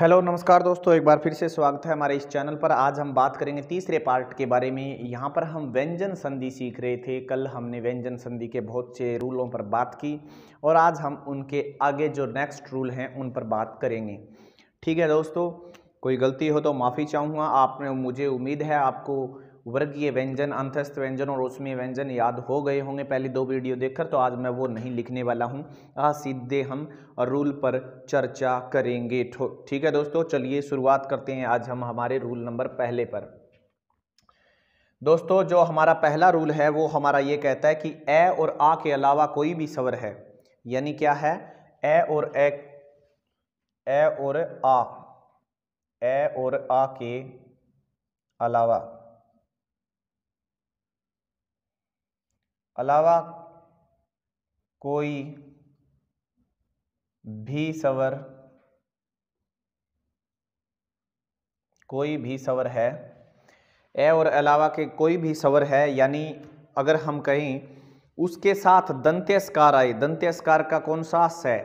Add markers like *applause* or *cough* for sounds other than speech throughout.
Hello नमस्कार दोस्तों एक बार फिर से स्वागत है हमारे इस चैनल पर आज हम बात करेंगे तीसरे पार्ट के बारे में यहाँ पर हम व्यंजन संधि सीख रहे थे कल हमने व्यंजन संधि के बहुत से रूलों पर बात की और आज हम उनके आगे जो नेक्स्ट रूल हैं उन पर बात करेंगे ठीक है दोस्तों कोई गलती हो तो माफ़ी चाहूँगा आपने मुझे उम्मीद है आपको वर्गीय व्यंजन अंतस्थ व्यंजन और उसमें व्यंजन याद हो गए होंगे पहले दो वीडियो देखकर तो आज मैं वो नहीं लिखने वाला हूँ आ सीधे हम रूल पर चर्चा करेंगे ठीक है दोस्तों चलिए शुरुआत करते हैं आज हम हमारे रूल नंबर पहले पर दोस्तों जो हमारा पहला रूल है वो हमारा ये कहता है कि ए और आ के अलावा कोई भी स्वर है यानी क्या है ए और ए ए और आ ए और आ के अलावा अलावा कोई भी सवर कोई भी सवर है ए और अलावा के कोई भी सवर है यानी अगर हम कहें उसके साथ दंत्यस्कार आए दंत्यस्कार का कौन सा है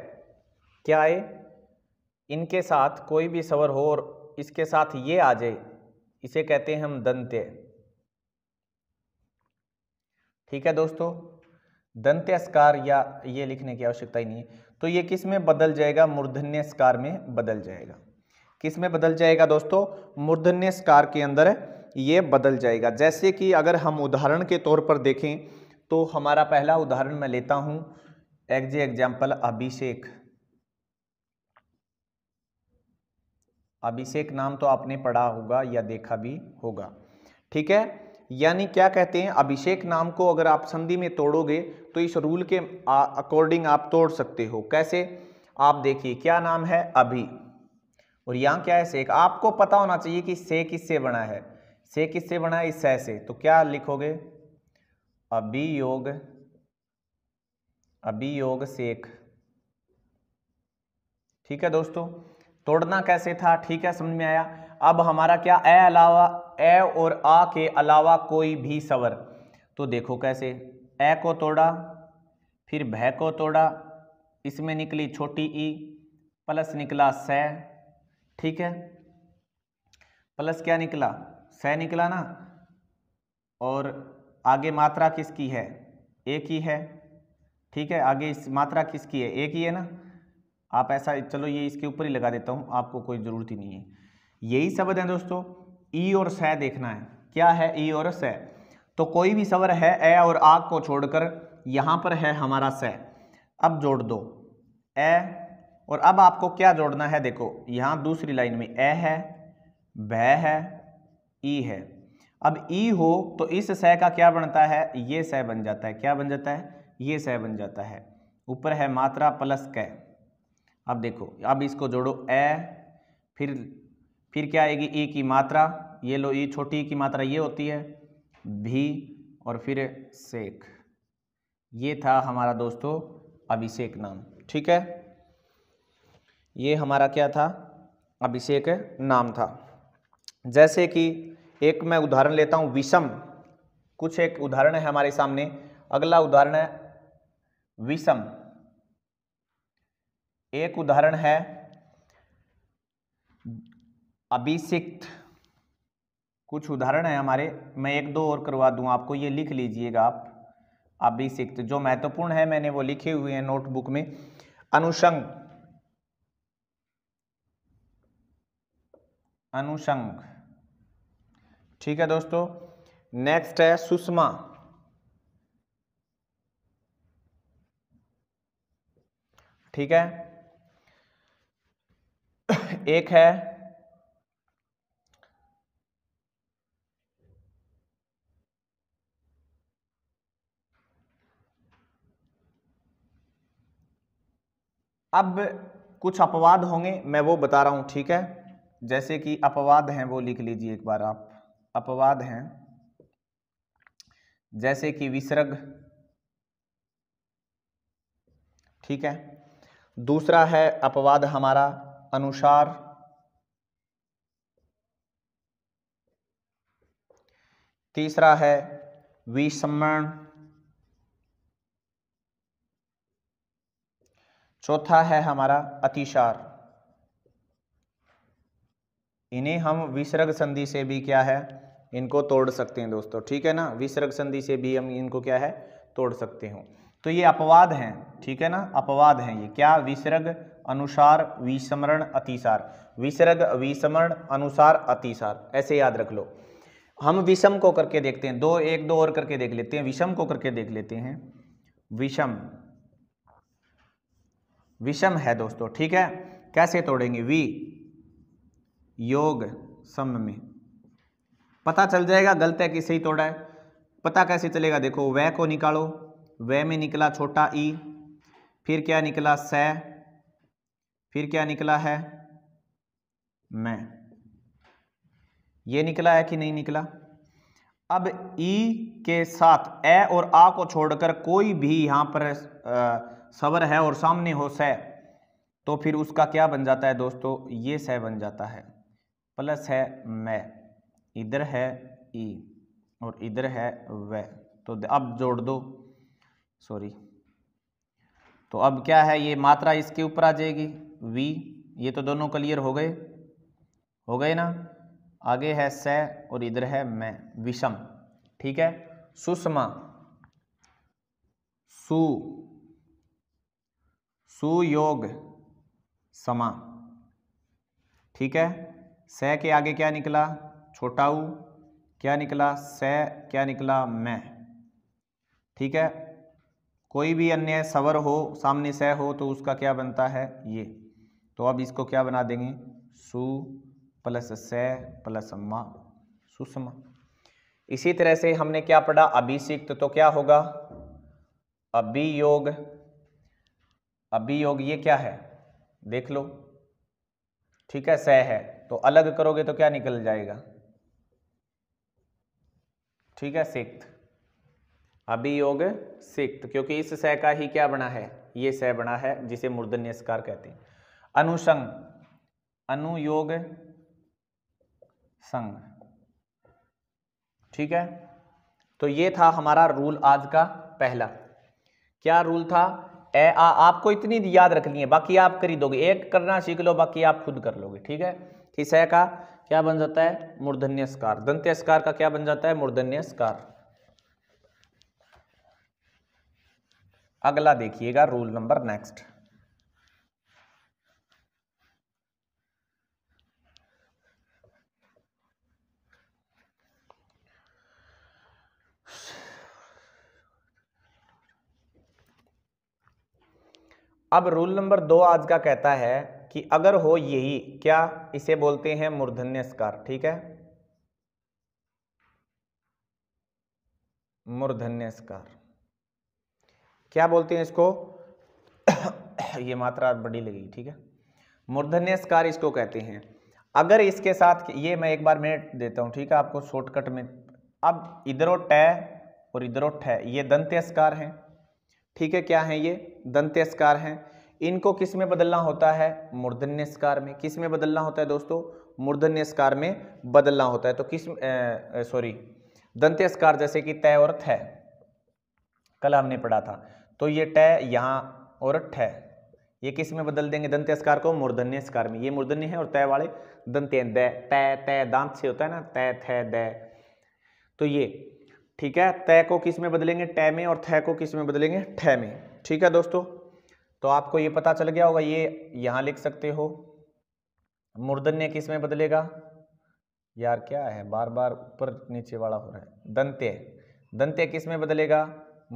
क्या आए इनके साथ कोई भी सवर हो और इसके साथ ये आ जाए इसे कहते हैं हम दंत्य ठीक है दोस्तों दंत्यस्कार या ये लिखने की आवश्यकता ही नहीं है तो ये किस में बदल जाएगा मूर्धन्यस्कार में बदल जाएगा किस में बदल जाएगा दोस्तों मूर्धन्यस्कार के अंदर ये बदल जाएगा जैसे कि अगर हम उदाहरण के तौर पर देखें तो हमारा पहला उदाहरण मैं लेता हूं एग्जे एग्जाम्पल अभिषेक अभिषेक नाम तो आपने पढ़ा होगा या देखा भी होगा ठीक है यानी क्या कहते हैं अभिषेक नाम को अगर आप संधि में तोड़ोगे तो इस रूल के अकॉर्डिंग आप तोड़ सकते हो कैसे आप देखिए क्या नाम है अभी और यहाँ क्या है सेक आपको पता होना चाहिए कि से किससे बना है से किससे बना है इस सह से तो क्या लिखोगे अभियोग अभियोग सेख ठीक है दोस्तों तोड़ना कैसे था ठीक है समझ में आया अब हमारा क्या ए अलावा ए और आ के अलावा कोई भी सवर तो देखो कैसे ए को तोड़ा फिर भय को तोड़ा इसमें निकली छोटी ई प्लस निकला स ठीक है प्लस क्या निकला स निकला ना और आगे मात्रा किसकी है एक ही है ठीक है आगे इस मात्रा किसकी है एक ही है ना आप ऐसा चलो ये इसके ऊपर ही लगा देता हूँ आपको कोई ज़रूरत ही नहीं है यही शब्द हैं दोस्तों ई और स देखना है क्या है ई और स तो कोई भी सवर है ए और आ को छोड़कर यहाँ पर है हमारा स अब जोड़ दो ए और अब आपको क्या जोड़ना है देखो यहाँ दूसरी लाइन में ए है वह है ई है अब ई हो तो इस सह का क्या बनता है ये सह बन जाता है क्या बन जाता है ये सह बन जाता है ऊपर है मात्रा प्लस क अब देखो अब इसको जोड़ो ए फिर फिर क्या आएगी ई की मात्रा ये लो ये छोटी की मात्रा ये होती है भी और फिर शेख ये था हमारा दोस्तों अभिषेक नाम ठीक है ये हमारा क्या था अभिषेक नाम था जैसे कि एक मैं उदाहरण लेता हूँ विषम कुछ एक उदाहरण है हमारे सामने अगला उदाहरण है विषम एक उदाहरण है अभिषिक्त कुछ उदाहरण है हमारे मैं एक दो और करवा दूं आपको ये लिख लीजिएगा आप आप भी सीखते जो महत्वपूर्ण है मैंने वो लिखे हुए हैं नोटबुक में अनुशंग अनुशंग ठीक है दोस्तों नेक्स्ट है सुषमा ठीक है *coughs* एक है अब कुछ अपवाद होंगे मैं वो बता रहा हूँ ठीक है जैसे कि अपवाद हैं वो लिख लीजिए एक बार आप अपवाद हैं जैसे कि विसर्ग ठीक है दूसरा है अपवाद हमारा अनुसार तीसरा है विसमण चौथा है हमारा अतिशार इन्हें हम विसर्ग संधि से भी क्या है इनको तोड़ सकते हैं दोस्तों ठीक है ना विसर्ग संधि से भी हम इनको क्या है तोड़ सकते हो तो ये अपवाद हैं ठीक है ना अपवाद हैं ये क्या विसर्ग अनुसार विस्मरण अतिसार विसर्ग विस्मरण अनुसार अतिसार ऐसे याद रख लो हम विषम को करके देखते हैं दो एक दो और करके देख लेते हैं विषम को करके देख लेते हैं विषम विषम है दोस्तों ठीक है कैसे तोड़ेंगे वी योग सम में पता चल जाएगा गलत है कि सही तोड़ा है पता कैसे चलेगा देखो वह को निकालो वह में निकला छोटा ई फिर क्या निकला स फिर क्या निकला है मैं ये निकला है कि नहीं निकला अब ई के साथ ए और आ को छोड़कर कोई भी यहां पर आ, सबर है और सामने हो सह तो फिर उसका क्या बन जाता है दोस्तों ये सह बन जाता है प्लस है मैं इधर है ई और इधर है व तो अब जोड़ दो सॉरी तो अब क्या है ये मात्रा इसके ऊपर आ जाएगी वी ये तो दोनों क्लियर हो गए हो गए ना आगे है स और इधर है मैं विषम ठीक है सुषमा सु सुयोग समा ठीक है स के आगे क्या निकला छोटा ऊ क्या निकला स क्या निकला मैं ठीक है कोई भी अन्य सवर हो सामने स हो तो उसका क्या बनता है ये तो अब इसको क्या बना देंगे सु प्लस स प्लस मा सुषमा इसी तरह से हमने क्या पढ़ा अभिषिक्त तो क्या होगा अभियोग अब बी योग ये क्या है देख लो ठीक है सह है तो अलग करोगे तो क्या निकल जाएगा ठीक है सिक्त योग सिक्त क्योंकि इस सह का ही क्या बना है ये सह बना है जिसे मूर्धन्य स्कार कहते हैं अनुसंग अनुयोग संग ठीक है तो ये था हमारा रूल आज का पहला क्या रूल था ए आ आपको इतनी याद रखनी है बाकी आप करी दोगे एक करना सीख लो बाकी आप खुद कर लोगे ठीक है है का क्या बन जाता है मूर्धन्य स्कार दंत्य स्कार का क्या बन जाता है मूर्धन्य स्कार अगला देखिएगा रूल नंबर नेक्स्ट अब रूल नंबर दो आज का कहता है कि अगर हो यही क्या इसे बोलते हैं मूर्धन्य स्कार ठीक है मूर्धन्य स्कार क्या बोलते हैं इसको *coughs* ये मात्रा बड़ी लगी ठीक है मूर्धन्य स्कार इसको कहते हैं अगर इसके साथ ये मैं एक बार मिनट देता हूं ठीक है आपको शॉर्टकट में अब इधरों टै और इधरों ठै ये दंत्य स्कार हैं ठीक है क्या है ये दंत्यस्कार हैं इनको किस में बदलना होता है मूर्धन्यस्कार में किस में बदलना होता है दोस्तों मूर्धन्यस्कार में बदलना होता है तो किस सॉरी दंत्यस्कार जैसे कि तय और थ कल हमने पढ़ा था तो ये टय यहाँ और ठ ये किस में बदल देंगे दंत्यस्कार को मूर्धन्यस्कार में ये मूर्धन्य है और तय वाले दंत्य तय तय दांत से होता है ना तय थ द तो ये ठीक है तय को किस में बदलेंगे टै में और थै को किस में बदलेंगे ठे में ठीक है दोस्तों तो आपको ये पता चल गया होगा ये यहाँ लिख सकते हो मुर्दन ने किस में बदलेगा यार क्या है बार बार ऊपर नीचे वाला हो रहा है दंत्य दंत्य किस में बदलेगा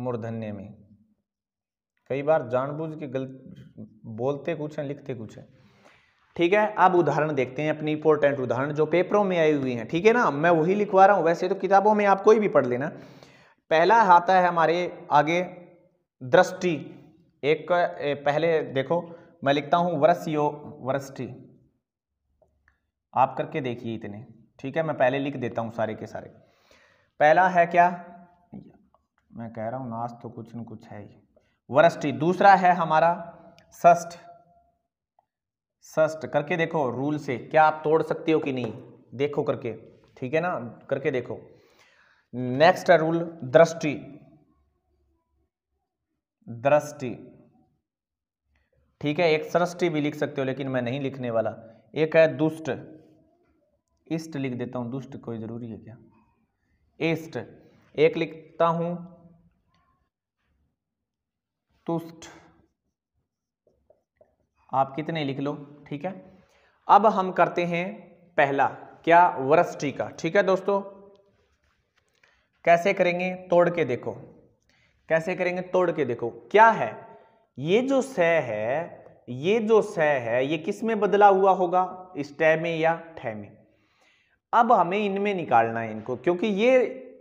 मूर्धन्य में कई बार जानबूझ के गलत बोलते कुछ हैं लिखते कुछ हैं ठीक है अब उदाहरण देखते हैं अपनी इंपोर्टेंट उदाहरण जो पेपरों में आई हुई हैं ठीक है ना मैं वही लिखवा रहा हूँ वैसे तो किताबों में आप कोई भी पढ़ लेना पहला आता है हमारे आगे दृष्टि एक पहले देखो मैं लिखता हूँ वर्ष यो वरष्टि आप करके देखिए इतने ठीक है मैं पहले लिख देता हूँ सारे के सारे पहला है क्या मैं कह रहा हूँ नाच तो कुछ न कुछ है ही वरष्टि दूसरा है हमारा ष्ठ सस्ट करके देखो रूल से क्या आप तोड़ सकते हो कि नहीं देखो करके ठीक है ना करके देखो नेक्स्ट है रूल दृष्टि दृष्टि ठीक है एक सृष्टि भी लिख सकते हो लेकिन मैं नहीं लिखने वाला एक है दुष्ट इष्ट लिख देता हूं दुष्ट कोई ज़रूरी है क्या इष्ट एक लिखता हूं तुष्ट आप कितने लिख लो ठीक है अब हम करते हैं पहला क्या वृष्टि का ठीक है दोस्तों कैसे करेंगे तोड़ के देखो कैसे करेंगे तोड़ के देखो क्या है ये जो स है ये जो स है ये किस में बदला हुआ होगा इस टय में या ठ में अब हमें इनमें निकालना है इनको क्योंकि ये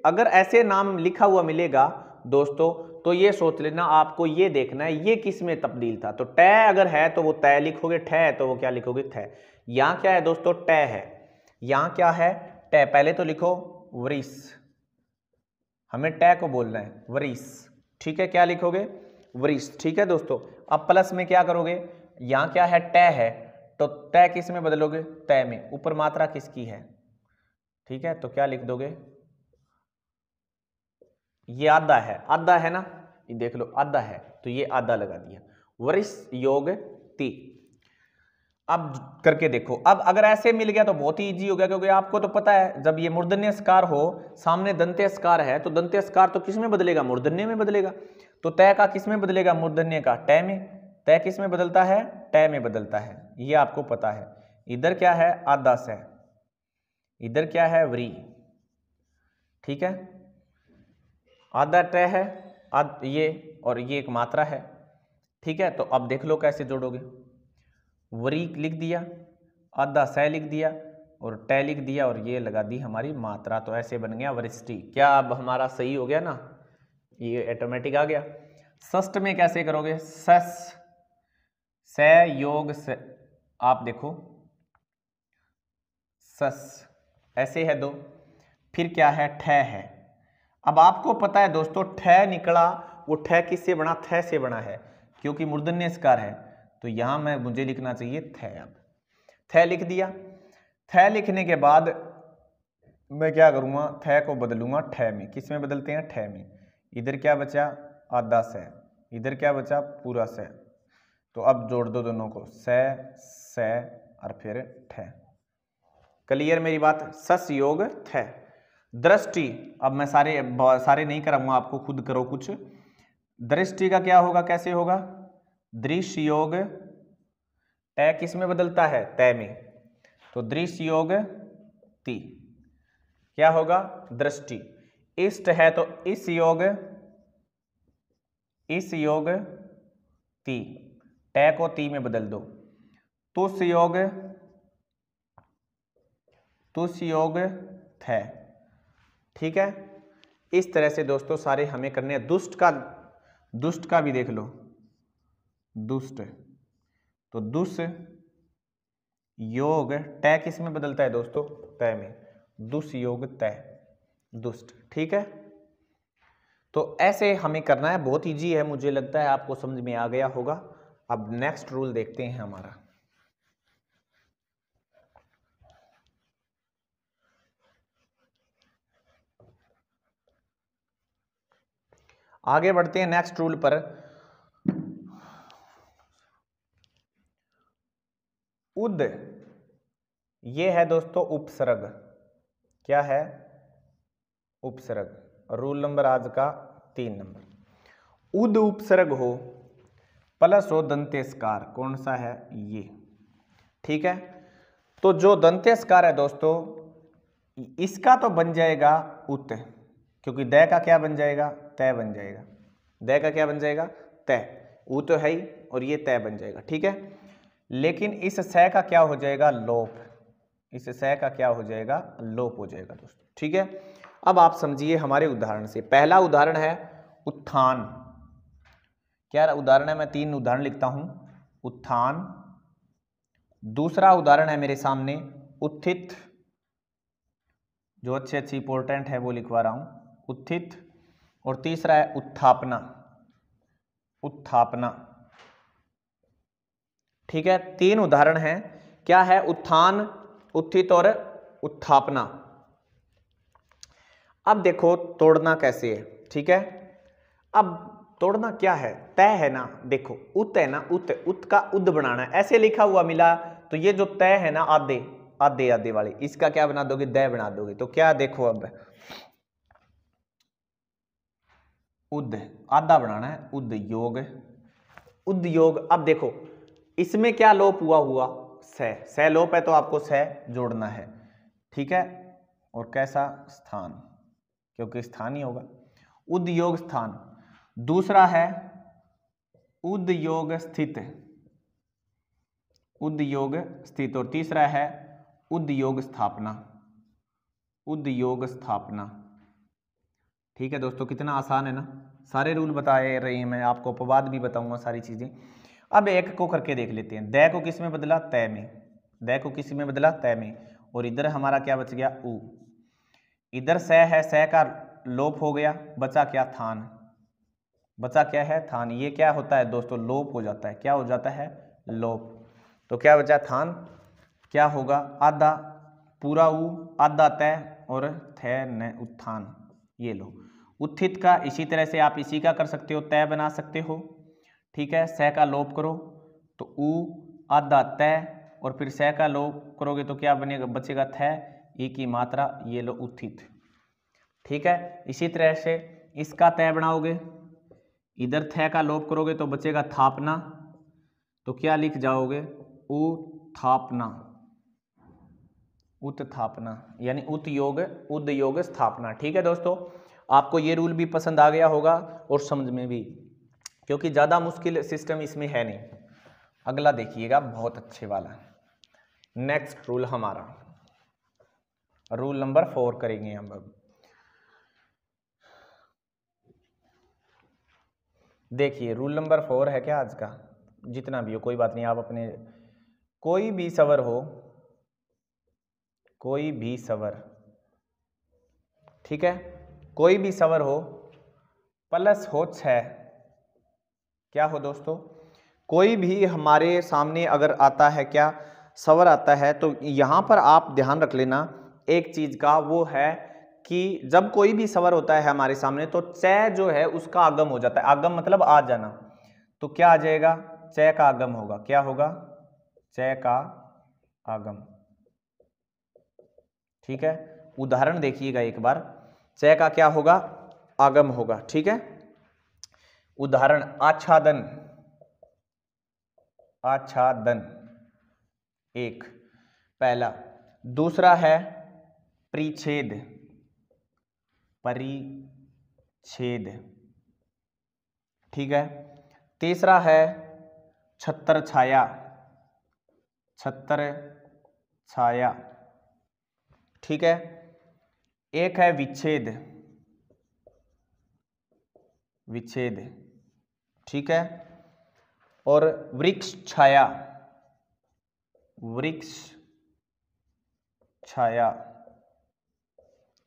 अगर ऐसे नाम लिखा हुआ मिलेगा दोस्तों तो ये सोच लेना आपको ये देखना है ये किस में तब्दील था तो टै अगर है तो वो तय लिखोगे ठह तो वो क्या लिखोगे थे यहाँ क्या है दोस्तों टय है यहाँ क्या है टय पहले तो लिखो वरीस हमें टय को बोलना है वरिस ठीक है क्या लिखोगे वरिस ठीक है दोस्तों अब प्लस में क्या करोगे यहाँ क्या है टय है तो तय किस में बदलोगे तय में ऊपर मात्रा किसकी है ठीक है तो क्या लिख दोगे ये आधा है आधा है ना ये देख लो आधा है तो ये आधा लगा दिया वरिष्ठ योग ती अब करके देखो अब अगर ऐसे मिल गया तो बहुत ही इजी हो गया क्योंकि आपको तो पता है जब ये मूर्धन्य स्कार हो सामने दंत्य स्कार है तो दंत्य स्कार तो किस में बदलेगा मूर्धन्य में बदलेगा तो तय का किस में बदलेगा मूर्धन्य का टय में तय किस में बदलता है टय में बदलता है ये आपको पता है इधर क्या है आधा से इधर क्या है व्री ठीक है आधा ट है आद ये और ये एक मात्रा है ठीक है तो अब देख लो कैसे जोड़ोगे वरीक लिख दिया आधा सह लिख दिया और ट लिख दिया और ये लगा दी हमारी मात्रा तो ऐसे बन गया वरिष्ठी क्या अब हमारा सही हो गया ना ये ऑटोमेटिक आ गया सस्ट में कैसे करोगे सस स योग स आप देखो सस ऐसे है दो फिर क्या है ठ है अब आपको पता है दोस्तों ठह निकला वो ठह किससे बना थह से बना है क्योंकि मूर्धन्य स्कार है तो यहां मैं मुझे लिखना चाहिए थे अब थह लिख दिया थह लिखने के बाद मैं क्या करूंगा थह को बदलूंगा ठह में किस में बदलते हैं ठह में इधर क्या बचा आधा स इधर क्या बचा पूरा स तो अब जोड़ दो दोनों को स और फिर ठ क्लियर मेरी बात सस योग थे दृष्टि अब मैं सारे सारे नहीं कराऊंगा आपको खुद करो कुछ दृष्टि का क्या होगा कैसे होगा दृश्य योग तय किस में बदलता है तय में तो दृश्य योग ती क्या होगा दृष्टि इष्ट है तो इस योग इस योग ती तय को ती में बदल दो तुष योग तुष योग थे ठीक है इस तरह से दोस्तों सारे हमें करने हैं दुष्ट का दुष्ट का भी देख लो दुष्ट तो दुष्ट योग तय किस में बदलता है दोस्तों तय में योग तय दुष्ट ठीक है तो ऐसे हमें करना है बहुत ईजी है मुझे लगता है आपको समझ में आ गया होगा अब नेक्स्ट रूल देखते हैं हमारा आगे बढ़ते हैं नेक्स्ट रूल पर उद ये है दोस्तों उपसर्ग क्या है उपसर्ग रूल नंबर आज का तीन नंबर उद उपसर्ग हो प्लस हो दंतेस्कार कौन सा है ये ठीक है तो जो दंतेस्कार है दोस्तों इसका तो बन जाएगा उत क्योंकि दय का क्या बन जाएगा तय बन जाएगा दय का क्या बन जाएगा तय ऊ तो है ही और ये तय बन जाएगा ठीक है लेकिन इस सह का क्या हो जाएगा लोप इस सह का क्या हो जाएगा लोप हो जाएगा दोस्तों ठीक है अब आप समझिए हमारे उदाहरण से पहला उदाहरण है उत्थान क्या उदाहरण है मैं तीन उदाहरण लिखता हूं उत्थान दूसरा उदाहरण है मेरे सामने उत्थित जो अच्छे अच्छे इंपोर्टेंट है वो लिखवा रहा हूं उत्थित और तीसरा है उत्थापना उत्थापना ठीक है तीन उदाहरण हैं क्या है उत्थान उत्थित और उत्थापना अब देखो तोड़ना कैसे है ठीक है अब तोड़ना क्या है तय है ना देखो उत है ना उत उत का उद बनाना ऐसे लिखा हुआ मिला तो ये जो तय है ना आधे आधे आधे वाले इसका क्या बना दोगे दय बना दोगे तो क्या देखो अब उद आधा बनाना है उद्योग उद्योग अब देखो इसमें क्या लोप हुआ हुआ सह सह लोप है तो आपको सह जोड़ना है ठीक है और कैसा स्थान क्योंकि स्थान ही होगा उद्योग स्थान दूसरा है उद्योग स्थित उद्योग स्थित और तीसरा है उद्योग स्थापना उद्योग स्थापना ठीक है दोस्तों कितना आसान है ना सारे रूल बताए रही हैं मैं आपको अपवाद भी बताऊंगा सारी चीज़ें अब एक को करके देख लेते हैं दय को किस में बदला तय में दय को किस में बदला तय में और इधर हमारा क्या बच गया ऊ इधर सह है सह का लोप हो गया बचा क्या थान बचा क्या है थान ये क्या होता है दोस्तों लोप हो जाता है क्या हो जाता है लोप तो क्या बचा थान क्या होगा आधा पूरा ऊ आधा तय और थे न उत्थान ये लो उत्थित का इसी तरह से आप इसी का कर सकते हो तय बना सकते हो ठीक है सह का लोप करो तो उ आधा तय और फिर सह का लोप करोगे तो क्या बनेगा बचेगा थय ई की मात्रा ये लो उत्थित ठीक है इसी तरह से इसका तय बनाओगे इधर थय का लोप करोगे तो बचेगा थापना तो क्या लिख जाओगे ऊ थापना उत्थापना यानी उत उद्योग स्थापना ठीक है दोस्तों आपको ये रूल भी पसंद आ गया होगा और समझ में भी क्योंकि ज़्यादा मुश्किल सिस्टम इसमें है नहीं अगला देखिएगा बहुत अच्छे वाला नेक्स्ट रूल हमारा रूल नंबर फोर करेंगे हम अब देखिए रूल नंबर फोर है क्या आज का जितना भी हो कोई बात नहीं आप अपने कोई भी सवर हो कोई भी सवर ठीक है कोई भी सवर हो प्लस हो छ क्या हो दोस्तों कोई भी हमारे सामने अगर आता है क्या सवर आता है तो यहाँ पर आप ध्यान रख लेना एक चीज़ का वो है कि जब कोई भी सवर होता है हमारे सामने तो चय जो है उसका आगम हो जाता है आगम मतलब आ जाना तो क्या आ जाएगा चय का आगम होगा क्या होगा चय का आगम ठीक है उदाहरण देखिएगा एक बार च का क्या होगा आगम होगा ठीक है उदाहरण आच्छादन आच्छादन एक पहला दूसरा है परिच्छेद परिच्छेद ठीक है तीसरा है छत्र छाया छत्र छाया ठीक है एक है विच्छेद विच्छेद ठीक है और वृक्ष छाया वृक्ष छाया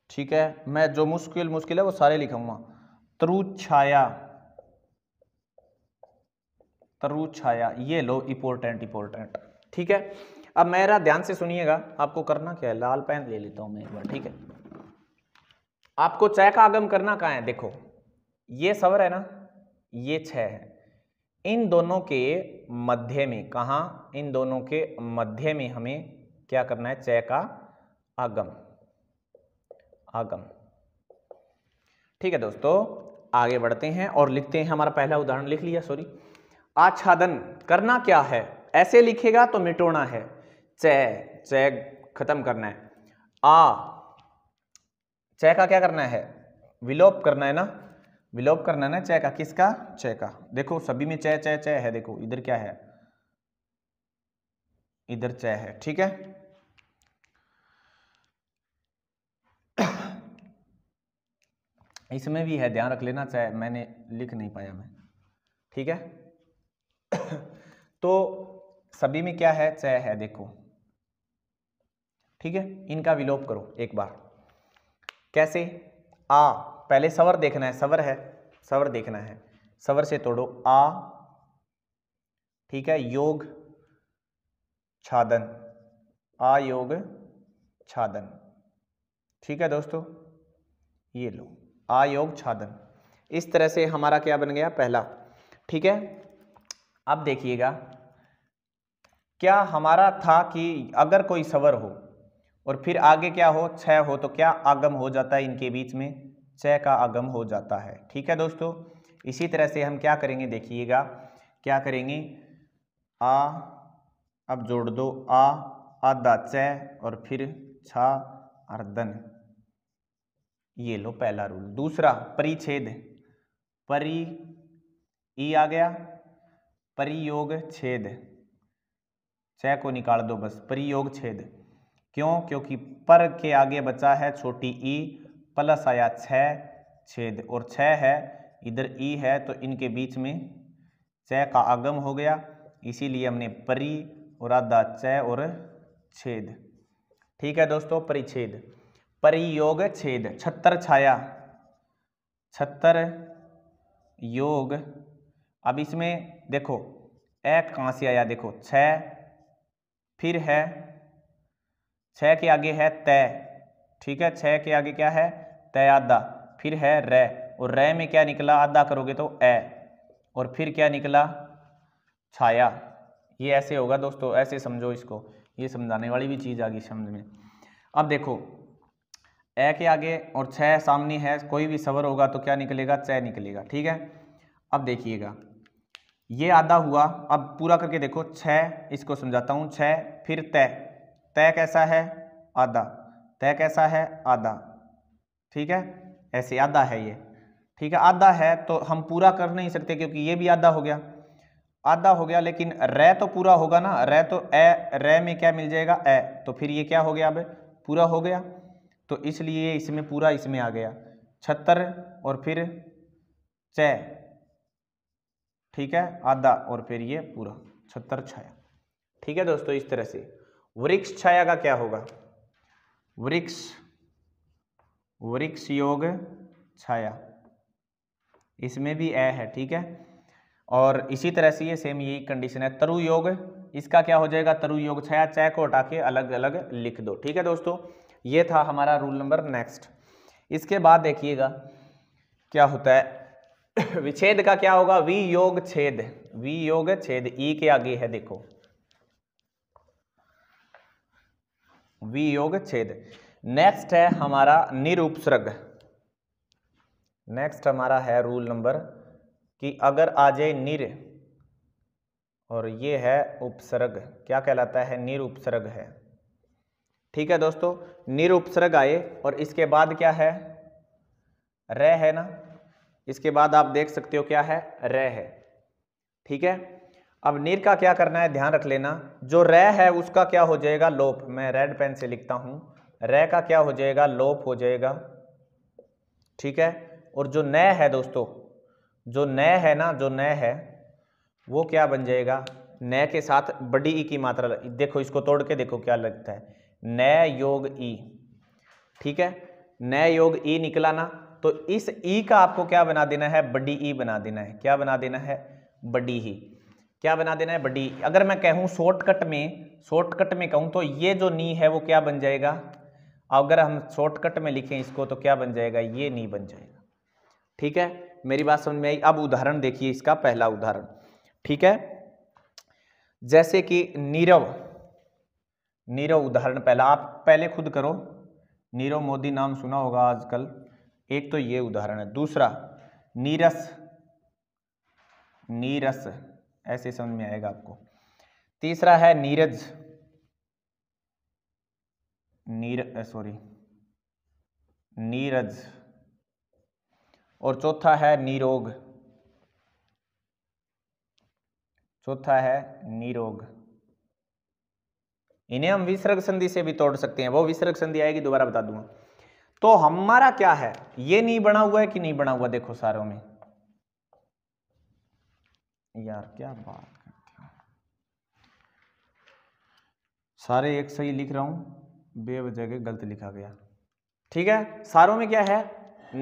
ठीक है मैं जो मुश्किल मुश्किल है वो सारे लिखूंगा तरु छाया तरु छाया ये लो इंपोर्टेंट इंपोर्टेंट ठीक है अब मेरा ध्यान से सुनिएगा आपको करना क्या है लाल पेन ले लेता हूं मैं एक बार ठीक है आपको चय का आगम करना कहाँ है देखो ये सवर है ना ये छ है इन दोनों के मध्य में कहा इन दोनों के मध्य में हमें क्या करना है चय का आगम आगम ठीक है दोस्तों आगे बढ़ते हैं और लिखते हैं हमारा पहला उदाहरण लिख लिया सॉरी आच्छादन करना क्या है ऐसे लिखेगा तो मिटोना है चे चे खत्म करना है आ चय का क्या करना है विलोप करना है ना विलोप करना है ना चय का किसका चय का देखो सभी में चय चय चय है देखो इधर क्या है इधर चय है ठीक है इसमें भी है ध्यान रख लेना चाहे मैंने लिख नहीं पाया मैं ठीक है तो सभी में क्या है चय है देखो ठीक है इनका विलोप करो एक बार कैसे आ पहले सवर देखना है सवर है सवर देखना है सवर से तोड़ो आ ठीक है योग छादन आ योग छादन ठीक है दोस्तों ये लो आ योग छादन इस तरह से हमारा क्या बन गया पहला ठीक है अब देखिएगा क्या हमारा था कि अगर कोई सवर हो और फिर आगे क्या हो छ हो तो क्या आगम हो जाता है इनके बीच में छ का आगम हो जाता है ठीक है दोस्तों इसी तरह से हम क्या करेंगे देखिएगा क्या करेंगे आ अब जोड़ दो आ आधा च और फिर छा अर्दन ये लो पहला रूल दूसरा परिच्छेद परि ई आ गया परियोग छेद छ को निकाल दो बस परियोग छेद क्यों क्योंकि पर के आगे बचा है छोटी ई प्लस आया छः छेद और छः है इधर ई है तो इनके बीच में च का आगम हो गया इसीलिए हमने परी और आधा च और छेद ठीक है दोस्तों परिच्छेद परियोग छेद छत्तर छाया छत्तर योग अब इसमें देखो ए कहाँ से आया देखो छ फिर है छः के आगे है तय ठीक है छः के आगे क्या है तय आधा फिर है रे और रे में क्या निकला आधा करोगे तो ए और फिर क्या निकला छाया ये ऐसे होगा दोस्तों ऐसे समझो इसको ये समझाने वाली भी चीज़ आ गई समझ में अब देखो ए के आगे और छः सामने है कोई भी सबर होगा तो क्या निकलेगा चय निकलेगा ठीक है अब देखिएगा ये आधा हुआ अब पूरा करके देखो छः इसको समझाता हूँ छः फिर तय तय कैसा है आधा तय कैसा है आधा ठीक है ऐसे आधा है ये ठीक है आधा है तो हम पूरा कर नहीं सकते क्योंकि ये भी आधा हो गया आधा हो गया लेकिन रे तो पूरा होगा ना रे तो ए रे में क्या मिल जाएगा ए तो फिर ये क्या हो गया अब पूरा हो गया तो इसलिए इसमें पूरा इसमें आ गया छत्तर और फिर चय ठीक है आधा और फिर ये पूरा छत्तर छाया ठीक है दोस्तों इस तरह से वृक्ष छाया का क्या होगा वृक्ष वृक्ष योग छाया इसमें भी ए है ठीक है और इसी तरह से ये सेम यही कंडीशन है तरु योग इसका क्या हो जाएगा तरु योग छाया चय को हटा के अलग अलग लिख दो ठीक है दोस्तों ये था हमारा रूल नंबर नेक्स्ट इसके बाद देखिएगा क्या होता है *coughs* विच्छेद का क्या होगा वी योग छेद वी योग छेद ई के आगे है देखो वियोग छेद नेक्स्ट है हमारा निरूपसर्ग नेक्स्ट हमारा है रूल नंबर कि अगर आ जाए निर और ये है उपसर्ग क्या कहलाता है निरुपसर्ग है ठीक है दोस्तों निरुपसर्ग आए और इसके बाद क्या है र है ना इसके बाद आप देख सकते हो क्या है र है ठीक है अब नीर का क्या करना है ध्यान रख लेना जो रे है उसका क्या हो जाएगा लोप मैं रेड पेन से लिखता हूँ रे का क्या हो जाएगा लोप हो जाएगा ठीक है और जो न है दोस्तों जो न है ना जो न है वो क्या बन जाएगा न के साथ बड़ी ई की मात्रा देखो इसको तोड़ के देखो क्या लगता है न योग ई ठीक है न योग ई निकला ना तो इस ई का आपको क्या बना देना है बड़ी ई बना देना है क्या बना देना है बड़ी ही क्या बना देना है बडी अगर मैं कहूँ शॉर्टकट में शॉर्टकट में कहूँ तो ये जो नी है वो क्या बन जाएगा अगर हम शॉर्टकट में लिखें इसको तो क्या बन जाएगा ये नी बन जाएगा ठीक है मेरी बात समझ में आई अब उदाहरण देखिए इसका पहला उदाहरण ठीक है जैसे कि नीरव नीरव उदाहरण पहला आप पहले खुद करो नीरव मोदी नाम सुना होगा आजकल एक तो ये उदाहरण है दूसरा नीरस नीरस ऐसे समझ में आएगा आपको तीसरा है नीरज नीर सॉरी नीरज और चौथा है नीरोग चौथा है नीरोग इन्हें हम विसर्ग संधि से भी तोड़ सकते हैं वो विसर्ग संधि आएगी दोबारा बता दूंगा तो हमारा क्या है ये नहीं बना हुआ है कि नहीं बना हुआ देखो सारों में यार क्या बात करते हो सारे एक सही लिख रहा हूं बेवजह के गलत लिखा गया ठीक है सारों में क्या है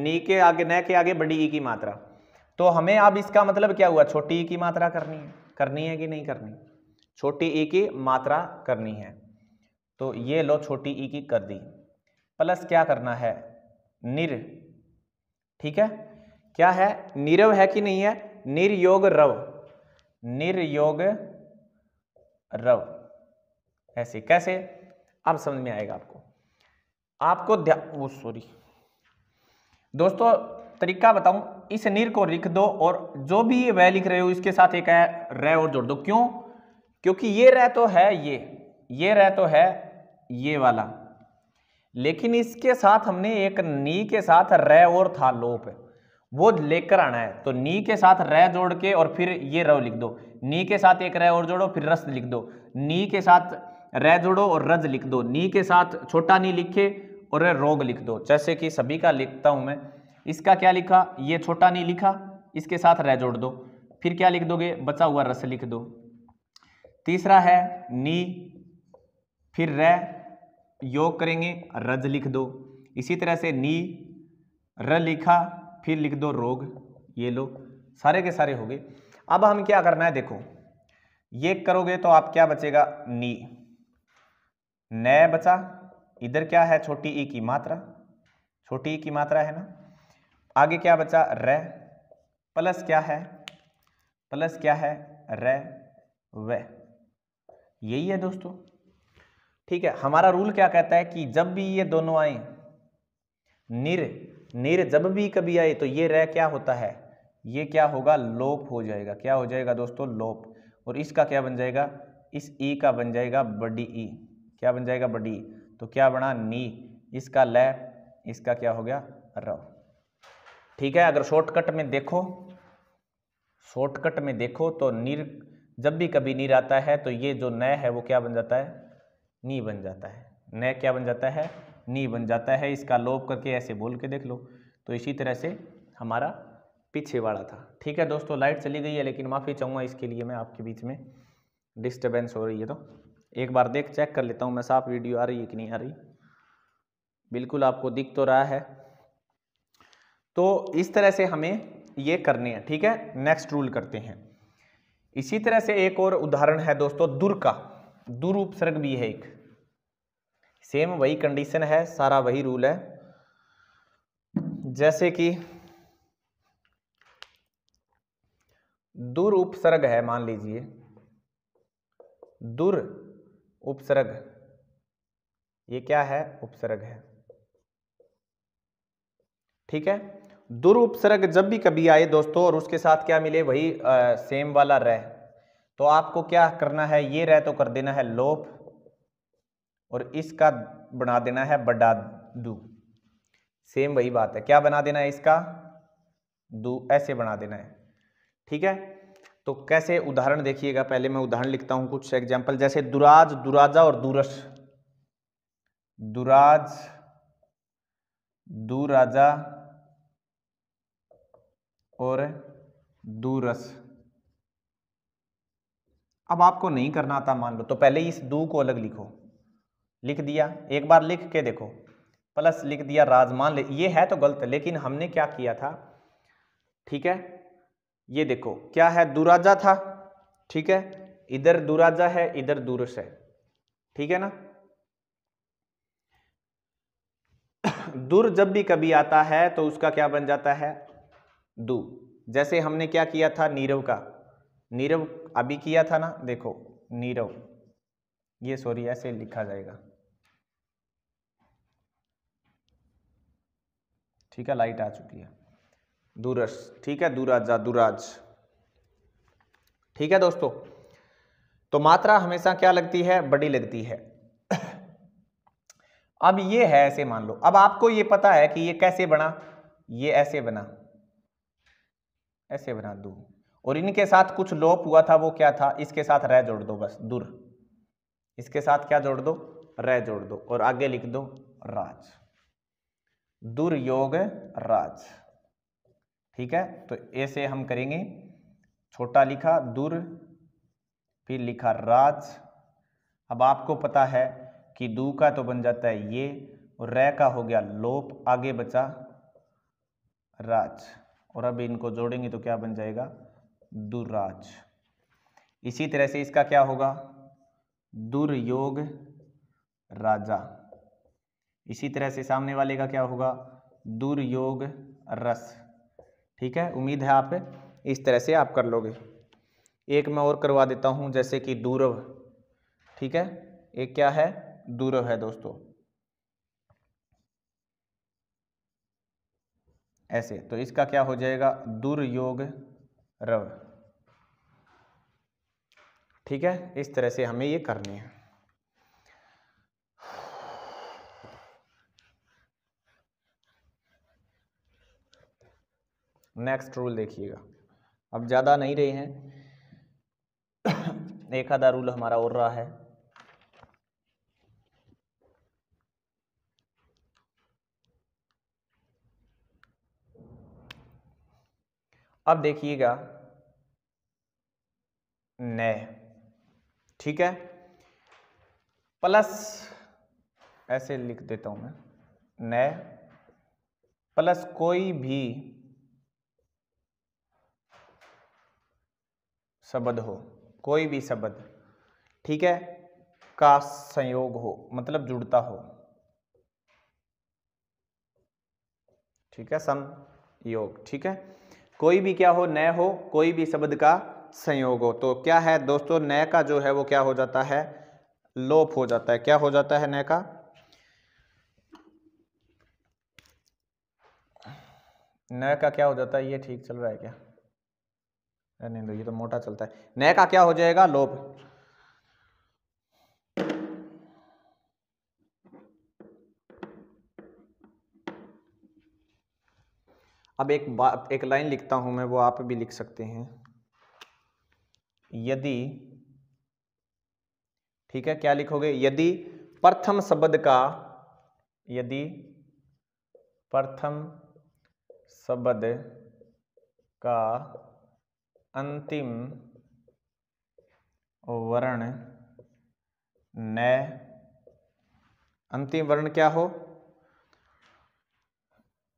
नी के आगे न के आगे बड़ी ई की मात्रा तो हमें अब इसका मतलब क्या हुआ छोटी ई की मात्रा करनी है करनी है कि नहीं करनी छोटी ई की मात्रा करनी है तो ये लो छोटी ई की कर दी प्लस क्या करना है निर ठीक है क्या है नीरव है कि नहीं है निर्योग रव निर्योग रव ऐसे कैसे अब समझ में आएगा आपको आपको ध्यान सॉरी दोस्तों तरीका बताऊं इस निर को लिख दो और जो भी ये वह लिख रहे हो इसके साथ एक है रह और जोड़ दो क्यों क्योंकि ये रह तो है ये ये रह तो है ये वाला लेकिन इसके साथ हमने एक नी के साथ रह और था लोप वो लेकर आना है तो नी के साथ रह जोड़ के और फिर ये रव लिख दो नी के साथ एक रह और जोड़ो फिर रस लिख दो नी के साथ रह जोड़ो और रज लिख दो नी के साथ छोटा नी लिखे और रोग लिख दो जैसे कि सभी का लिखता हूं मैं इसका क्या लिखा ये छोटा नी लिखा इसके साथ रह जोड़ दो फिर क्या लिख दोगे बचा हुआ रस लिख दो तीसरा है नी फिर रह योग करेंगे रज लिख दो इसी तरह से नी र लिखा फिर लिख दो रोग ये लो सारे के सारे हो गए अब हम क्या करना है देखो ये करोगे तो आप क्या बचेगा नी न बचा इधर क्या है छोटी ई की मात्रा छोटी ई की मात्रा है ना आगे क्या बचा र प्लस क्या है प्लस क्या है र व यही है दोस्तों ठीक है हमारा रूल क्या कहता है कि जब भी ये दोनों आए निर नीर जब भी कभी आए तो ये रह क्या होता है ये क्या होगा लोप हो जाएगा क्या हो जाएगा दोस्तों लोप और इसका क्या बन जाएगा इस ई का बन जाएगा बडी ई क्या बन जाएगा बडी तो क्या बना नी इसका ल इसका क्या हो गया रव ठीक है अगर शॉर्टकट में देखो शॉर्टकट में देखो तो नीर जब भी कभी नीर आता है तो ये जो न है वो क्या बन जाता है नी बन जाता है न क्या बन जाता है नी बन हम्म। जाता है इसका लोप करके ऐसे बोल के देख लो तो इसी तरह से हमारा पीछे वाला था ठीक है दोस्तों लाइट चली गई है लेकिन माफ़ी चाहूँगा इसके लिए मैं आपके बीच में डिस्टर्बेंस हो रही है तो एक बार देख चेक कर लेता हूँ मैं साफ वीडियो आ रही है कि नहीं आ रही बिल्कुल आपको दिख तो रहा है तो इस तरह से हमें ये करने हैं ठीक है नेक्स्ट रूल करते हैं इसी तरह से एक और उदाहरण है दोस्तों दुर का दुर उपसर्ग भी है एक सेम वही कंडीशन है सारा वही रूल है जैसे कि दुर उपसर्ग है मान लीजिए दुर उपसर्ग ये क्या है उपसर्ग है ठीक है दुर उपसर्ग जब भी कभी आए दोस्तों और उसके साथ क्या मिले वही आ, सेम वाला रह तो आपको क्या करना है ये रह तो कर देना है लोप और इसका बना देना है बड़ा दू सेम वही बात है क्या बना देना है इसका दू ऐसे बना देना है ठीक है तो कैसे उदाहरण देखिएगा पहले मैं उदाहरण लिखता हूं कुछ एग्जाम्पल जैसे दुराज दुराजा और दूरस दुराज दूराजा और दूरस अब आपको नहीं करना आता मान लो तो पहले इस दू को अलग लिखो लिख दिया एक बार लिख के देखो प्लस लिख दिया राजमान ले ये है तो गलत लेकिन हमने क्या किया था ठीक है ये देखो क्या है दुराजा था ठीक है इधर दुराजा है इधर दूरस है ठीक है ना दुर जब भी कभी आता है तो उसका क्या बन जाता है दू जैसे हमने क्या किया था नीरव का नीरव अभी किया था ना देखो नीरव ये सॉरी ऐसे लिखा जाएगा ठीक है लाइट आ चुकी है दूरस ठीक है दूराजा दूराज ठीक है दोस्तों तो मात्रा हमेशा क्या लगती है बड़ी लगती है *coughs* अब ये है ऐसे मान लो अब आपको ये पता है कि ये कैसे बना ये ऐसे बना ऐसे बना दूर और इनके साथ कुछ लोप हुआ था वो क्या था इसके साथ रह जोड़ दो बस दूर इसके साथ क्या जोड़ दो रह जोड़ दो और आगे लिख दो राज दुर्योग राज ठीक है तो ऐसे हम करेंगे छोटा लिखा दुर फिर लिखा राज अब आपको पता है कि दू का तो बन जाता है ये और रे का हो गया लोप आगे बचा राज और अब इनको जोड़ेंगे तो क्या बन जाएगा दुर्राज इसी तरह से इसका क्या होगा दुर्योग राजा इसी तरह से सामने वाले का क्या होगा दुर्योग रस ठीक है उम्मीद है आप इस तरह से आप कर लोगे एक मैं और करवा देता हूँ जैसे कि दूरव ठीक है एक क्या है दूरव है दोस्तों ऐसे तो इसका क्या हो जाएगा दुर्योग रव ठीक है इस तरह से हमें ये करनी है नेक्स्ट रूल देखिएगा अब ज़्यादा नहीं रहे हैं *coughs* एक आधा रूल हमारा और रहा है अब देखिएगा न ठीक है प्लस ऐसे लिख देता हूं मैं न प्लस कोई भी शब्द हो कोई भी शब्द ठीक है का संयोग हो मतलब जुड़ता हो ठीक है संयोग योग ठीक है कोई भी क्या हो न हो कोई भी शब्द का संयोग हो तो क्या है दोस्तों न का जो है वो क्या हो जाता है लोप हो जाता है क्या हो जाता है न का न का क्या हो जाता है ये ठीक चल रहा है क्या नहीं ये तो मोटा चलता है नय का क्या हो जाएगा लोप अब एक बात एक लाइन लिखता हूं मैं वो आप भी लिख सकते हैं यदि ठीक है क्या लिखोगे यदि प्रथम शब्द का यदि प्रथम शब्द का अंतिम वर्ण न अंतिम वर्ण क्या हो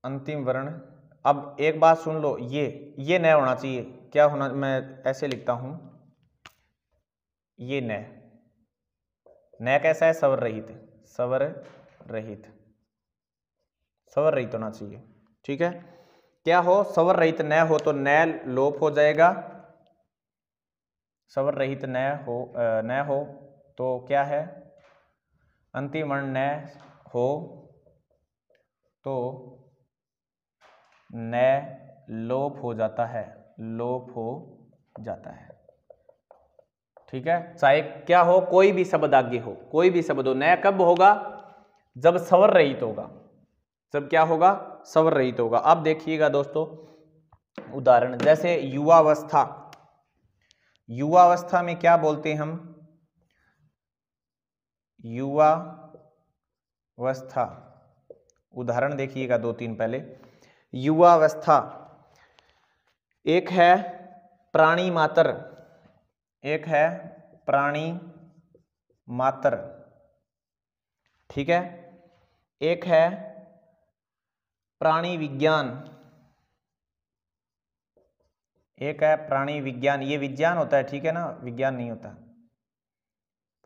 अंतिम वर्ण अब एक बात सुन लो ये ये न होना चाहिए क्या होना मैं ऐसे लिखता हूं ये न न कैसा है सवर रहित सवर रहित सवर रहित होना चाहिए ठीक है क्या हो सवर रहित न हो तो न लोप हो जाएगा सवर रहित न हो न हो तो क्या है अंतिम वर्ण न हो तो न लोप हो जाता है लोप हो जाता है ठीक है चाहे क्या हो कोई भी शब्द आगे हो कोई भी शब्द हो नया कब होगा जब सवर रहित होगा जब क्या होगा सवर रहित होगा अब देखिएगा दोस्तों उदाहरण जैसे युवावस्था युवावस्था में क्या बोलते हैं हम युवावस्था उदाहरण देखिएगा दो तीन पहले युवावस्था एक है प्राणी मातर एक है प्राणी मातर ठीक है एक है प्राणी विज्ञान एक है प्राणी विज्ञान ये विज्ञान होता है ठीक है ना विज्ञान नहीं होता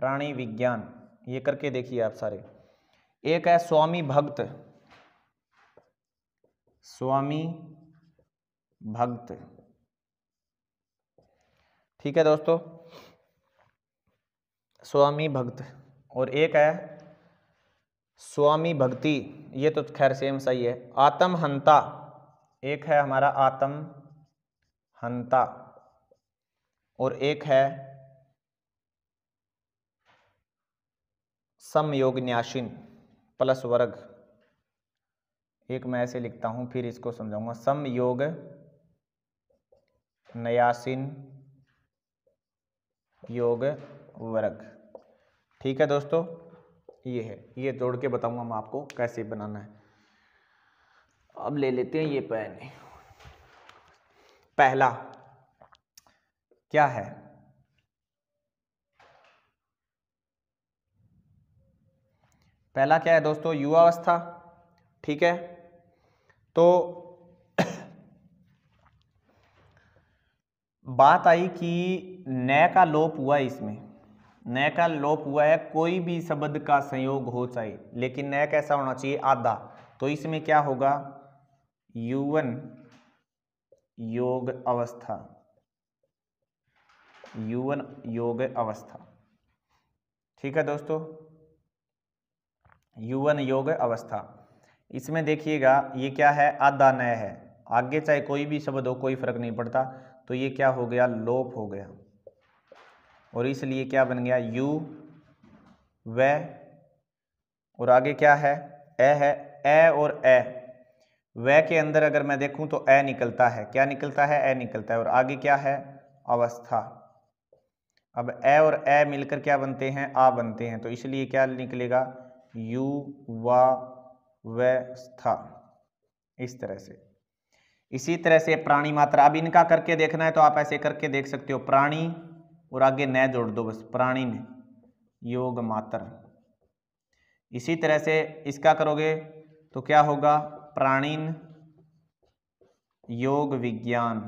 प्राणी विज्ञान ये करके देखिए आप सारे एक है स्वामी भक्त स्वामी भक्त ठीक है दोस्तों स्वामी भक्त और एक है स्वामी भक्ति ये तो खैर सेम सही है आत्महंता एक है हमारा आत्म हंता और एक है समयोगन्यासिन प्लस वर्ग एक मैं ऐसे लिखता हूं फिर इसको समझाऊंगा समयोग नयासिन योग वर्ग ठीक है दोस्तों ये है ये जोड़ के बताऊंगा मैं आपको कैसे बनाना है अब ले लेते हैं ये पेन पहला क्या है पहला क्या है दोस्तों युवावस्था ठीक है तो बात आई कि नय का लोप हुआ इसमें न का लोप हुआ है कोई भी शब्द का संयोग हो चाहिए लेकिन न कैसा होना चाहिए आधा तो इसमें क्या होगा यूवन योग अवस्था युवन योग अवस्था ठीक है दोस्तों युवन योग अवस्था इसमें देखिएगा ये क्या है आधा न है आगे चाहे कोई भी शब्द हो कोई फर्क नहीं पड़ता तो ये क्या हो गया लोप हो गया और इसलिए क्या बन गया यू व और आगे क्या है ए है ए और ए व के अंदर अगर मैं देखूं तो ए निकलता है क्या निकलता है ए निकलता है और आगे क्या है अवस्था अब ए और ए मिलकर क्या बनते हैं आ बनते हैं तो इसलिए क्या निकलेगा यू वा इस तरह से इसी तरह से प्राणी मात्रा अब इनका करके देखना है तो आप ऐसे करके देख सकते हो प्राणी और आगे न जोड़ दो बस प्राणी में योग मात्र इसी तरह से इसका करोगे तो क्या होगा प्राणीन योग विज्ञान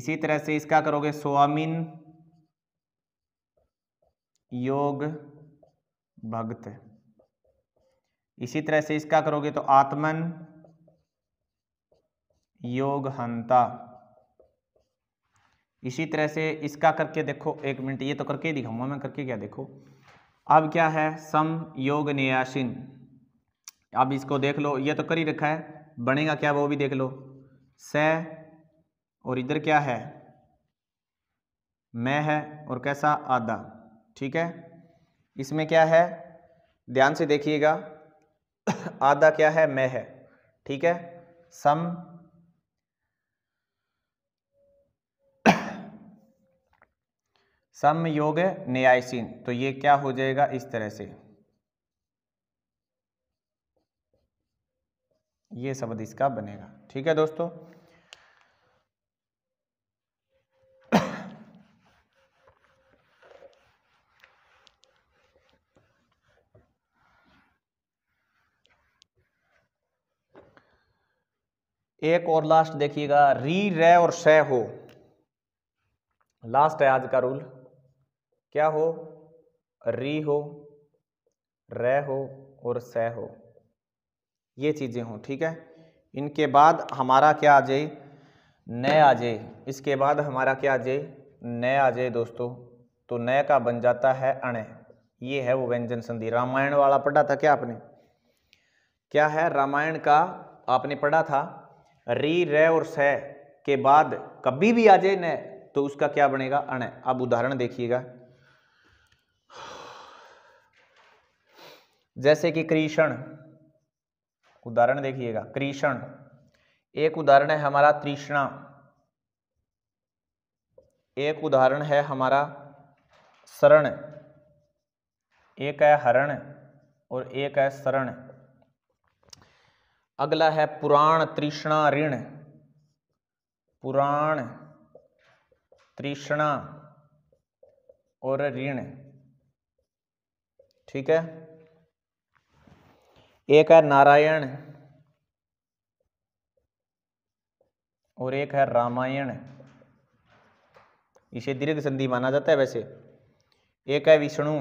इसी तरह से इसका करोगे स्वामीन योग भक्त इसी तरह से इसका करोगे तो आत्मन योग हंता इसी तरह से इसका करके देखो एक मिनट ये तो करके ही दिखाऊंगा मैं करके क्या देखो अब क्या है सम योग न्यासिन अब इसको देख लो ये तो कर ही रखा है बनेगा क्या वो भी देख लो स और इधर क्या है मैं है और कैसा आधा ठीक है इसमें क्या है ध्यान से देखिएगा आधा क्या है मैं है ठीक है सम सम योग न्यायसीन तो ये क्या हो जाएगा इस तरह से ये शब्द इसका बनेगा ठीक है दोस्तों एक और लास्ट देखिएगा री रे और शे हो लास्ट है आज का रूल क्या हो री हो रे हो और सह हो ये चीज़ें हों ठीक है इनके बाद हमारा क्या आ जाए नए आ जाए इसके बाद हमारा क्या आ जाए नए आ जाए दोस्तों तो नए का बन जाता है अणे ये है वो व्यंजन संधि रामायण वाला पढ़ा था क्या आपने क्या है रामायण का आपने पढ़ा था री रे और स के बाद कभी भी आ जाए न तो उसका क्या बनेगा अण अब उदाहरण देखिएगा जैसे कि कृषण उदाहरण देखिएगा कृषण एक उदाहरण है हमारा तृष्णा एक उदाहरण है हमारा शरण एक है हरण और एक है शरण अगला है पुराण तृष्णा ऋण पुराण तृष्णा और ऋण ठीक है एक है नारायण और एक है रामायण इसे दीर्घ संधि माना जाता है वैसे एक है विष्णु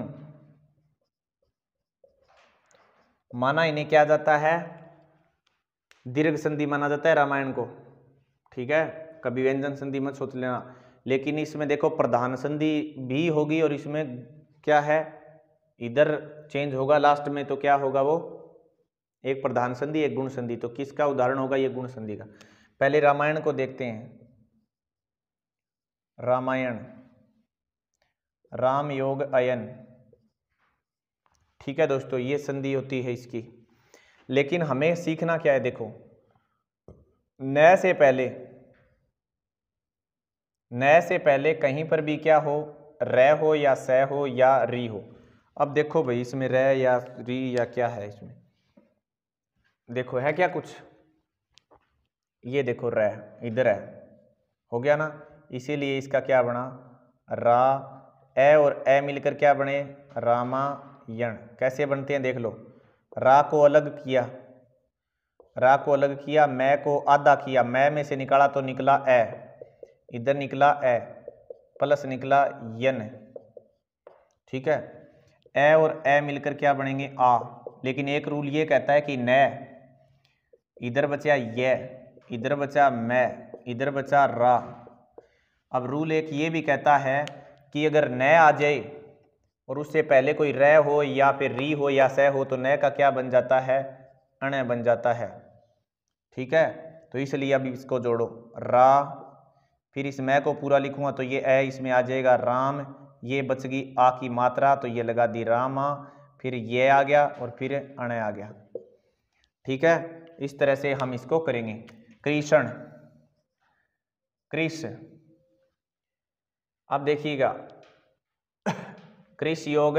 माना इन्हें क्या जाता है दीर्घ संधि माना जाता है रामायण को ठीक है कभी व्यंजन संधि मत सोच लेना लेकिन इसमें देखो प्रधान संधि भी होगी और इसमें क्या है इधर चेंज होगा लास्ट में तो क्या होगा वो एक प्रधान संधि एक गुण संधि तो किसका उदाहरण होगा ये गुण संधि का पहले रामायण को देखते हैं रामायण राम योग अयन ठीक है दोस्तों ये संधि होती है इसकी लेकिन हमें सीखना क्या है देखो न से पहले न से पहले कहीं पर भी क्या हो रै हो या स हो या री हो अब देखो भाई इसमें रै या री या क्या है इसमें देखो है क्या कुछ ये देखो रे इधर है हो गया ना इसीलिए इसका क्या बना रा ए और ए मिलकर क्या बने रामायण कैसे बनते हैं देख लो रा को अलग किया रा को अलग किया मैं को आधा किया मैं में से निकाला तो निकला ए इधर निकला ए प्लस निकला यन ठीक है ए और ए मिलकर क्या बनेंगे आ लेकिन एक रूल ये कहता है कि न इधर बचा ये इधर बचा मैं इधर बचा रा अब रूल एक ये भी कहता है कि अगर न आ जाए और उससे पहले कोई रह हो या फिर री हो या सह हो तो न का क्या बन जाता है अण बन जाता है ठीक है तो इसलिए अभी इसको जोड़ो रा फिर इस मैं को पूरा लिखूँगा तो ये ए इसमें आ जाएगा राम ये बच गई आ की मात्रा तो ये लगा दी रामा फिर ये आ गया और फिर अण आ गया ठीक है इस तरह से हम इसको करेंगे कृष्ण कृष अब देखिएगा कृष योग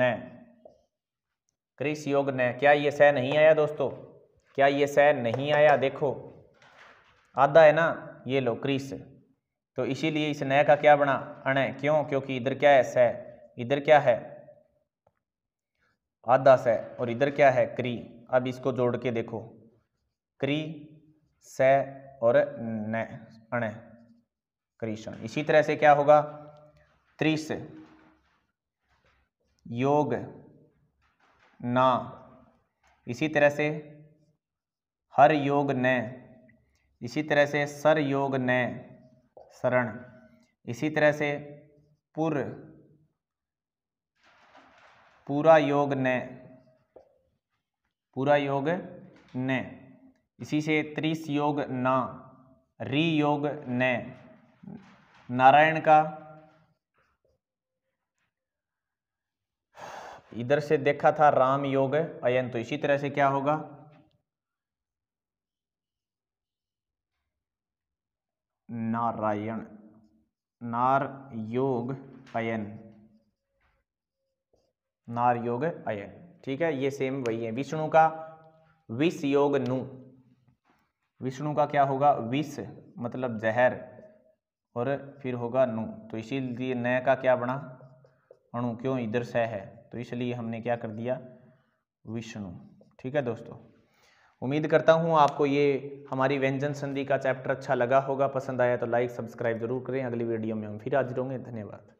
न कृष योग न क्या ये सह नहीं आया दोस्तों क्या ये सह नहीं आया देखो आधा है ना ये लो क्रिस तो इसीलिए इस नय का क्या बना अणय क्यों क्योंकि इधर क्या है सह इधर क्या है आधा सह और इधर क्या है क्री अब इसको जोड़ के देखो क्री स और न अण कृष्ण इसी तरह से क्या होगा त्रिस योग ना इसी तरह से हर योग न इसी तरह से सर योग न शरण इसी तरह से पुर पूरा योग न पूरा योग न इसी से त्रिस योग ना री योग न नारायण का इधर से देखा था राम योग अयन तो इसी तरह से क्या होगा नारायण नार योग अयन नार योग अयन ठीक है ये सेम वही है विष्णु का विष योग नु विष्णु का क्या होगा विष मतलब जहर और फिर होगा नु तो इसीलिए न का क्या बना अणु क्यों इधर सह है तो इसलिए हमने क्या कर दिया विष्णु ठीक है दोस्तों उम्मीद करता हूँ आपको ये हमारी व्यंजन संधि का चैप्टर अच्छा लगा होगा पसंद आया तो लाइक सब्सक्राइब जरूर करें अगली वीडियो में हम फिर हाजिर होंगे धन्यवाद